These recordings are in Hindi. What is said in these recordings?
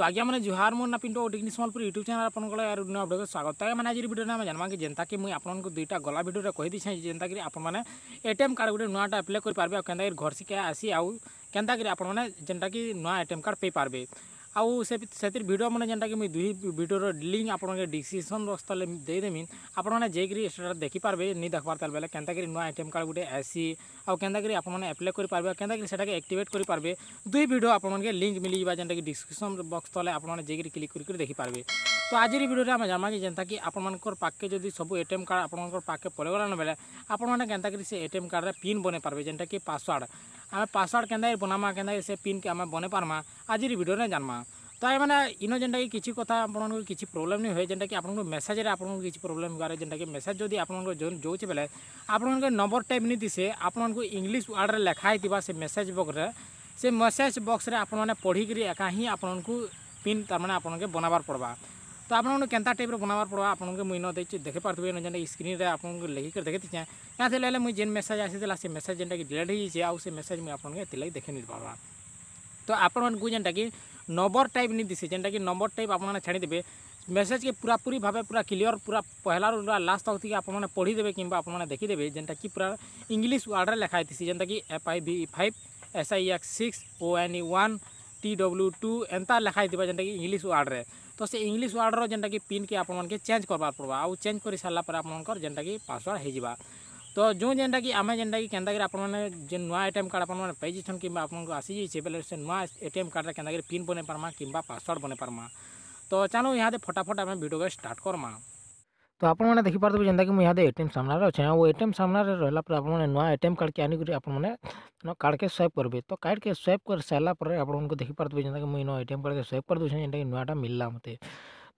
तो आज्ञा मैंने जोहार मोर ना पिंटो डिग्नी सम्बलपुर यूट्यूब चैनल आपंकर नू अपडेट स्वागत है मैंने आज भिडियो में जानवा कि जेनता कि मुझे आपको दुईटा गला भिडियो कहीदे जेनता कि आपने एटीएम कार्ड गोटे नुआटा आप्लाय करेंगे आर के घर से आसी आउ के आपने जेनटा कि नुआ एटीएम कार्ड पे पार्बे ଆଉ ସେଥିରେ ଭିଡ଼ିଓ ମାନେ ଯେନ୍ଟାକି ମୁଇଁ ଦୁଇ ଭିଡ଼ିଓର ଲିଙ୍କ୍ ଆପଣଙ୍କ ଡିସ୍କ୍ରିପସନ୍ ବକ୍ସରେ ଦେଇଦେମି ଆପଣମାନେ ଯାଇକରି ସେଟା ଦେଖିପାରବେ ନି ଦେଖ୍ବାର ତାହେଲେ ବେଲେ କେନ୍ତାକରି ନୂଆ ଏ ଟି ଏମ୍ କାର୍ଡ଼ ଗୋଟେ ଆସି ଆଉ କେନ୍ତାକରି ଆପଣମାନେ ଆପ୍ଲାଏ କରିପାରବେ ଆଉ କେନ୍ତାକରି ସେଟାକେ ଆକ୍ଟିଭେଟ୍ କରିପାରବେ ଦୁଇ ଭିଡ଼ିଓ ଆପଣମାନଙ୍କୁ ଲିଙ୍କ୍ ମିଳିଯିବା ଯେନ୍ଟାକି ଡିସ୍କ୍ରିପସନ୍ ବକ୍ସ ତଲେ ଆପଣମାନେ ଯାଇକରି କ୍ଲିକ୍ କରିକି ଦେଖିପାରବେ ତ ଆଜିର ଭିଡ଼ିଓରେ ଆମେ ଜାଣିବା କି ଯେନ୍ତାକି ଆପଣମାନଙ୍କର ପାଖେ ଯଦି ସବୁ ଏ ଟି ଏମ୍ କାର୍ଡ଼ ଆପଣଙ୍କର ପାଖେ ପଳେଇଗଲାନ ବେଲେ ଆପଣମାନେ କେନ୍ତାକରି ସେ ଏ ଟି ଏମ୍ କାର୍ଡ଼ରେ ପିନ୍ ବନେଇ ପାରବେ ଯେନ୍ଟାକି ପାସୱାର୍ଡ଼ ଆମେ ପାସ୍ୱାର୍ଡ଼ କେନ୍ତା ବନାମା କେନ୍ତା ସେ ପିନ୍ ଆମେ ବନେଇ ପାର୍ମା ଆଜିର ଭିଡ଼ିଓରେ ଜାନ୍ମା ତ ମାନେ ଇନ ଯେନ୍ଟାକି କିଛି କଥା ଆପଣଙ୍କର କିଛି ପ୍ରୋବ୍ଲେମ୍ ନି ହୁଏ ଯେନ୍ଟାକି ଆପଣଙ୍କ ମେସେଜରେ ଆପଣଙ୍କୁ କିଛି ପ୍ରୋବ୍ଲେମ୍ ଗାରେ ଯେନ୍ଟାକି ମେସେଜ ଯଦି ଆପଣଙ୍କର ଯାଉଛି ବେଲେ ଆପଣଙ୍କ ନମ୍ବର ଟାଇପ୍ ନି ଦିଶେ ଆପଣଙ୍କୁ ଇଂଲିଶ ୱାର୍ଡ଼ରେ ଲେଖା ହେଇଥିବା ସେ ମେସେଜ ବକ୍ସରେ ସେ ମେସେଜ ବକ୍ସରେ ଆପଣମାନେ ପଢ଼ିକିରି ଏକା ହିଁ ଆପଣଙ୍କୁ ପିନ୍ ତାରମାନେ ଆପଣଙ୍କୁ ବନାବାର ପଡ଼ବା তো আপনার কেনা টাইপ্র বনাবার পড়া আপনার মুই নদেছি দেখে পারবে যেন স্ক্রিনে আপনার লেখিকি দেখে চাই না হলে মুই যে মেসেজ আসিলা সে মেসেজ যেটা কি ডিলেট হয়ে যাইছে সে মেসেজ মুই আপনার এলাকি দেখে নি পারবা তো আপনার যেটা কি নম্বর টাইপ নি দিছে যেটা কি নম্বর টাইপ আপনার ছাড়িদেবে मेसेज के पूरा पूरी भाव पूरा क्लीयर पूरा पहला पूरा लास्ट तक थी आप पढ़ीदेवे कि आप देखीदेवे जेनटा कि पूरा इंग्लीश वार्ड लेखाई थी जेनता कि एफ आई भि five S I X six O N E one T W two एंता लेखाई जेनटा कि इंग्लीश वार्ड तो से इंग्लीश वार्डर जेनटा कि पिन के आपण के चेंज करवार पड़वा आउ चेज कर सारा पर आपर जेनटा कि पासवर्ड हो तो जो जेनटा कि आम जेनटा कि केन्ता आपने नुआ एटीएम कार्ड आपने कि आपको आसी जाइए से नुआ एटीएम कार्ड के पिन बने पार्मा कि पासवर्ड बने पार्मा तो चलो यहाँ फटाफट आम भिडियो स्टार्ट करमा तो आपने देखिपारे तो जेनता कि मुझे एटीएम सामने अच्छे आउ ए सामने रहा आप नुआ एटीएम कार्ड के आनी कार्ड के स्वैप करेंगे तो कार्ड के स्वैप कर सारा आपको देखिपारे तो जेनता कि मुझे ए टीएम कार्ड के स्वैप कर दूसरे जेनता कि नुआटा मिलला मतलब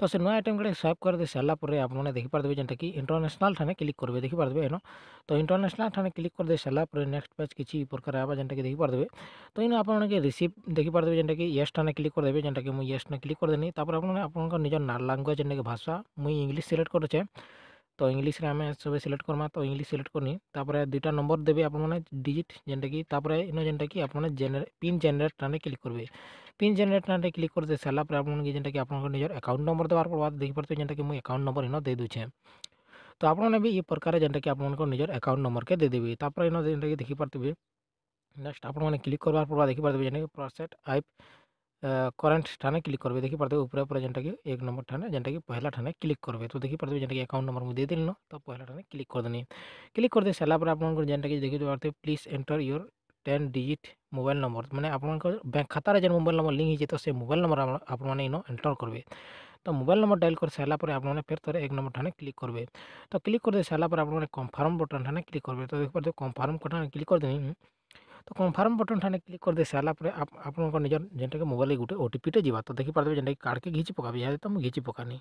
ତ ସେ ନୂଆ ଆଇଟମ୍ ଗୁଡ଼ାକ ସ୍ୱାଇପ୍ କରିଦେଇ ସାରିଲା ପରେ ଆପଣମାନେ ଦେଖିପାରିଦେବେ ଯେନ୍ଟାକି ଇଣ୍ଟରନ୍ୟାସନାଲ୍ ଠାନେ କ୍ଲିକ୍ କରିବେ ଦେଖିପାରିବେ ଏନ ତ ଇଣ୍ଟରନ୍ୟାସନାଲ୍ ଠାନେ କ୍ଲିକ୍ କରିଦେଇ ସାରିଲା ପରେ ନେକ୍ସଟ ପେଜ୍ କିଛି ପ୍ରକାର ହେବା ଯେନ୍ଟାକି ଦେଖିପାରିଦେବେ ତ ଇନୁ ଆପଣମାନେ ରିସିପ୍ ଦେଖିପାରିଦେବେ ଯେନ୍ଟାକି ୟେସ୍ ଠାନେ କ୍ଲିକ୍ କରିଦେବେ ଯେନ୍ଟାକି ମୁଁ ୟେସ୍ ଠାନେ କ୍ଲିକ୍ କରିଦେନି ତାପରେ ଆପଣମାନେ ଆପଣଙ୍କ ନିଜ ଲାଙ୍ଗୁଏଜ୍ ଯେନ୍ଟାକି ଭାଷା ମୁଇଁ ଇଂଲିଶ ସିଲେକ୍ଟ କରୁଛେ ତ ଇଂଲିଶରେ ଆମେ ସବୁ ସିଲେକ୍ଟ କର୍ମା ତ ଇଂଲିଶ ସିଲେକ୍ଟ କରିନି ତାପରେ ଦୁଇଟା ନମ୍ବର ଦେବେ ଆପଣମାନେ ଡିଜିଟ୍ ଯେନ୍ଟାକି ତାପରେ ଇନ ଯେନ୍ଟାକି ଆପଣ ଜେନେରେ ପିନ୍ ଜେନେରେଟ୍ ଠାନେ କ୍ଲିକ୍ କରିବେ पिन जेनेट ना क्लिक कर सारापर आप जेनटा कि आप निजर एकाउंट नंबर देवार पड़वा देखिपारे जेनटा कि मुझ एकाउंट नंबर इन दे तो आपने भी ये प्रकार जेनटा कि तो आप एकाउंट नंबर के देदेवि तापर इन जेनटा कि देखिपारे नेक्स्ट आप क्लिक करवार पड़वा देखिपारे जेनटा कि प्रोसेट करेन्ट ठाने क्लिक करेंगे देखिपारे ऊपर पूरा जेनटा कि एक नंबर ठाने जेनटा कि पहला ठाने क्लिक करेंगे तो देखिपारे जेनटा कि अकाउंट नंबर मुझे देदेल तो पहला ठाने क्लिक करदेनी क्लिक करदे सारापर आप जेनटा कि देखिपारे please enter your ten digit mobile number ମାନେ ଆପଣଙ୍କର ବ୍ୟାଙ୍କ ଖାତାରେ ଯେନ୍ ମୋବାଇଲ୍ ନମ୍ବର ଲିଙ୍କ୍ ହେଇଛି ତ ସେ ମୋବାଇଲ୍ ନମ୍ବର ଆପଣମାନେ ଇନ ଏଣ୍ଟର୍ କରିବେ ତ ମୋବାଇଲ୍ ନମ୍ବର ଡାଏଲ୍ କରି ସାରିଲା ପରେ ଆପଣମାନେ ଫେର୍ ଥରେ ଏକ ନମ୍ବର ଠାନେ କ୍ଲିକ୍ କରିବେ ତ କ୍ଲିକ୍ କରିଦେଇ ସାରିଲା ପରେ ଆପଣମାନେ କନଫର୍ମ ବଟନ୍ ଠାନେ କ୍ଲିକ୍ କରିବେ ତ ଦେଖିପାରୁଥିବେ କନଫର୍ମ ଠାନେ କ୍ଲିକ୍ କରିଦେନି ତ କନଫର୍ମ ବଟନ୍ ଠାନେ କ୍ଲିକ୍ କରିଦେଇ ସାରିଲା ପରେ ଆପଣଙ୍କ ନିଜର ଯେନ୍ଟାକି ମୋବାଇଲ୍ରେ ଗୋଟେ ଓଟିପିଟେ ଯିବା ତ ଦେଖିପାରୁଥିବେ ଯେନ୍ଟାକି କାର୍ଡ଼କେ ଘିଚି ପକାବେ ଏହା ତ ମୁଁ ଘିଚି ପକାନି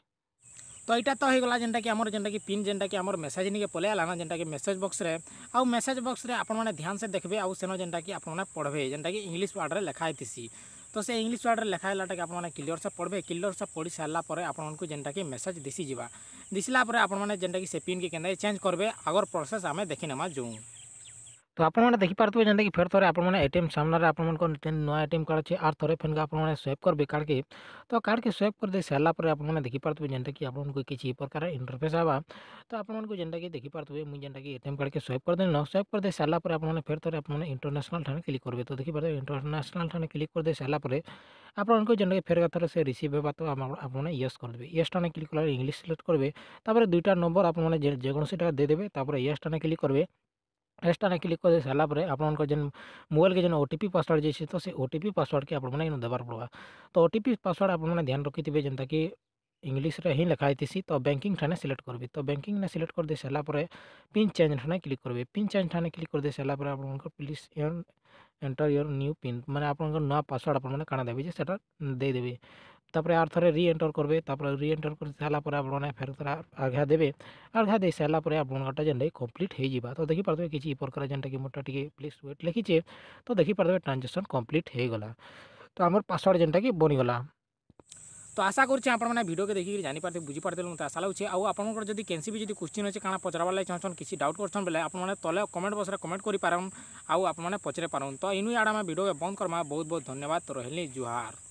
तो यहाँ तो होगा जेनटा कि आम जेनटा कि पिन जेनटा कि आम मेसेज निके पल आलाना जेनटा कि मेसेज बक्स में आउ मेसेज बक्स में आपने ध्यान से देखे आउन जेनटा कि आपने पढ़े जेनटा कि इंग्लीश वार्ड में लिखाई तो से इंग्लीश वार्ड में लिखा है आप क्लीअर से पढ़े क्लीअर से पढ़ी सारापर आपको जेनटा कि मेसेज दिशी जावा दिशापर आपने जेनटा कि से पिन के चेंज करेंगे आगर प्रोसेस आम देखने जो ତ ଆପଣମାନେ ଦେଖିପାରୁଥିବେ ଯେନ୍ତାକି ଫେର୍ ଥରେ ଆପଣମାନେ ଏ ଟି ଏମ୍ ସାମ୍ନାରେ ଆପଣମାନଙ୍କର ଯେନ୍ ନୂଆ ଏ ଟି ଏମ୍ କାର୍ଡ଼ ଅଛି ଆର୍ ଥରେ ଫେନ୍ ଆପଣମାନେ ସ୍ୱେପ୍ କରିବେ କାର୍ଡ଼କେ ତ କାର୍ଡ଼କେ ସ୍ୱେପ୍ କରିଦେଇ ସାରିଲା ପରେ ଆପଣମାନେ ଦେଖିପାରୁଥିବେ ଯେନ୍ଟାକି ଆପଣଙ୍କୁ କିଛି ପ୍ରକାର ଇଣ୍ଟରଫେସ୍ ହେବା ତ ଆପଣମାନଙ୍କୁ ଯେନ୍ଟାକି ଦେଖିପାରୁଥିବେ ମୁଇଁ ଯେନ୍ଟାକି ଏ ଟି ଏମ୍ କାର୍ଡ଼କେ ସ୍ୱେପ୍ କରିଦେଲି ସ୍ୱେପ୍ କରିଦେଇ ସାରିଲା ପରେ ଆପଣମାନେ ଫେର୍ ଥରେ ଆପଣମାନେ ଇଣ୍ଟରନ୍ୟାସନାଲ୍ ଠାନେ କ୍ଲିକ୍ କରିବେ ତ ଦେଖିପାରୁଥିବେ ଇଣ୍ଟରନ୍ୟାସନାଲ୍ ଠାନେ କ୍ଲିକ୍ କରିଦେଇ ସାରିଲା ପରେ ଆପଣଙ୍କୁ ଯେନ୍ଟାକି ଫେର୍ ଥରେ ସେ ରିସିଭ୍ ହେବା ତ ଆପଣ ୟେସ୍ କରିଦେବେ ୟେସ୍ ଠାନେ କ୍ଲିକ୍ କଲା ଇଂଲିଶ ସିଲେକ୍ଟ କରିବେ ତାପରେ ଦୁଇଟା ନମ୍ବର ଆପଣମାନେ ଯେକୌଣସିଟା ଦେଇଦେବେ ତାପରେ ୟେସ୍ ଠାନେ କ୍ଲିକ୍ କରିବେ नेक्स्ट आने क्लिक कर सारापुर आपंकर जेन मोबाइल के जेन ओटीपी पासवर्ड जाए तो से ओटीपी पासवर्ड के आपने देवार पड़वा तो ओटीपी पासवर्ड आप ध्यान रखी थे जेनता कि इंग्लीश हिं लिखाई तो बैंकिंग ठाने सिलेक्ट करेंगे तो बैंकिंग ने सिलेक्ट कर दे सारापुर पिन चेंज ठाने क्लिक करेंगे पिन चेंज ठाने क्लिक कर दे सारापुर आप please and enter your new PIN मैंने आप पासवर्ड आपने का देवी से देदेवी तपर आर थे रि एंटर करेंगे तपर रि एंटर कर सारापर आपने फेर थे आघा देते आघा दे सारापर आपटा जेनटे कम्प्लीट हो जाए तो देखी पार्थे कि प्रकार जेनटा कि मोटा टी प्लीज वेट लिखीचे तो देखी पार्थे ट्रांजेक्शन कम्प्लीट हो गला तो आम पासवर्ड जेनटा कि बनीगला तो आशा करुँचे आपने भिडियो के देखिए जानपार बुझी पार्थे मत तो आशा लगे आउ आप जी कैसे भी जी क्वेश्चन अच्छे क्या पचार लगे चाहन किसी डाउट करछन बेले आपने तले कमेंट बक्स में कमेंट कर पार्वन आउ आप पचार पार्वन तो इनु आड़े भिडियो बंद करवा बहुत बहुत धन्यवाद तो रही जुहार